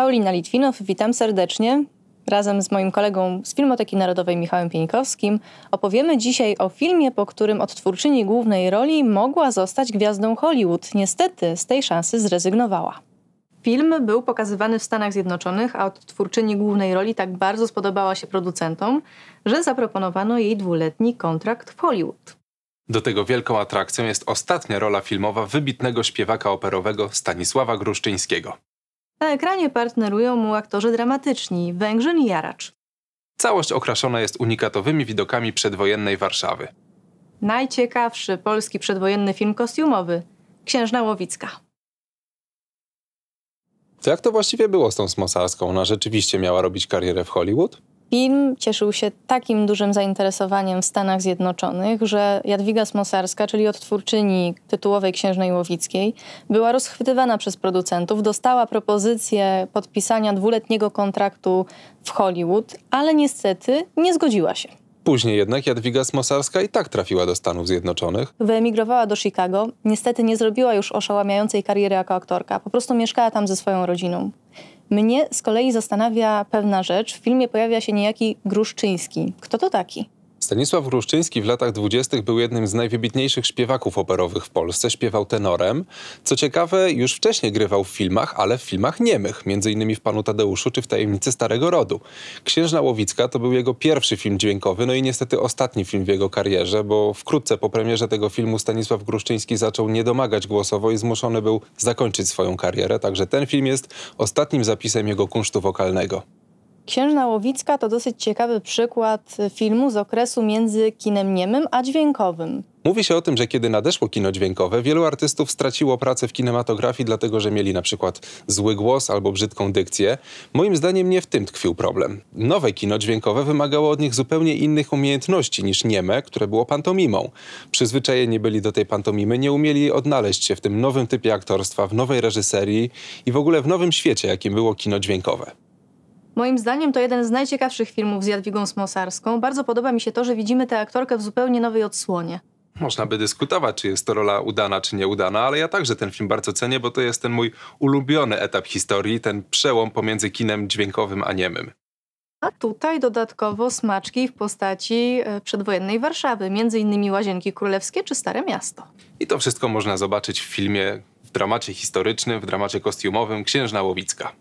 Paulina Litwinow, witam serdecznie. Razem z moim kolegą z Filmoteki Narodowej Michałem Pieńkowskim opowiemy dzisiaj o filmie, po którym odtwórczyni głównej roli mogła zostać gwiazdą Hollywood. Niestety z tej szansy zrezygnowała. Film był pokazywany w Stanach Zjednoczonych, a odtwórczyni głównej roli tak bardzo spodobała się producentom, że zaproponowano jej dwuletni kontrakt w Hollywood. Do tego wielką atrakcją jest ostatnia rola filmowa wybitnego śpiewaka operowego Stanisława Gruszczyńskiego. Na ekranie partnerują mu aktorzy dramatyczni Węgrzyn i Jaracz. Całość okraszona jest unikatowymi widokami przedwojennej Warszawy. Najciekawszy polski przedwojenny film kostiumowy Księżna Łowicka. To jak to właściwie było z tą Smosarską? Ona rzeczywiście miała robić karierę w Hollywood? Film cieszył się takim dużym zainteresowaniem w Stanach Zjednoczonych, że Jadwiga Smosarska, czyli odtwórczyni tytułowej Księżnej Łowickiej, była rozchwytywana przez producentów, dostała propozycję podpisania dwuletniego kontraktu w Hollywood, ale niestety nie zgodziła się. Później jednak Jadwiga Smosarska i tak trafiła do Stanów Zjednoczonych. Wyemigrowała do Chicago. Niestety nie zrobiła już oszałamiającej kariery jako aktorka. Po prostu mieszkała tam ze swoją rodziną. Mnie z kolei zastanawia pewna rzecz. W filmie pojawia się niejaki Gruszczyński. Kto to taki? Stanisław Gruszczyński w latach dwudziestych był jednym z najwybitniejszych śpiewaków operowych w Polsce. Śpiewał tenorem. Co ciekawe, już wcześniej grywał w filmach, ale w filmach niemych, m.in. w Panu Tadeuszu czy w Tajemnicy Starego Rodu. Księżna Łowicka to był jego pierwszy film dźwiękowy, no i niestety ostatni film w jego karierze, bo wkrótce po premierze tego filmu Stanisław Gruszczyński zaczął nie domagać głosowo i zmuszony był zakończyć swoją karierę. Także ten film jest ostatnim zapisem jego kunsztu wokalnego. Księżna Łowicka to dosyć ciekawy przykład filmu z okresu między kinem niemym a dźwiękowym. Mówi się o tym, że kiedy nadeszło kino dźwiękowe, wielu artystów straciło pracę w kinematografii, dlatego że mieli na przykład zły głos albo brzydką dykcję. Moim zdaniem nie w tym tkwił problem. Nowe kino dźwiękowe wymagało od nich zupełnie innych umiejętności niż nieme, które było pantomimą. Przyzwyczajeni byli do tej pantomimy, nie umieli odnaleźć się w tym nowym typie aktorstwa, w nowej reżyserii i w ogóle w nowym świecie, jakim było kino dźwiękowe. Moim zdaniem to jeden z najciekawszych filmów z Jadwigą Smosarską. Bardzo podoba mi się to, że widzimy tę aktorkę w zupełnie nowej odsłonie. Można by dyskutować, czy jest to rola udana, czy nieudana, ale ja także ten film bardzo cenię, bo to jest ten mój ulubiony etap historii, ten przełom pomiędzy kinem dźwiękowym a niemym. A tutaj dodatkowo smaczki w postaci e, przedwojennej Warszawy, między innymi Łazienki Królewskie czy Stare Miasto. I to wszystko można zobaczyć w filmie w dramacie historycznym, w dramacie kostiumowym Księżna Łowicka.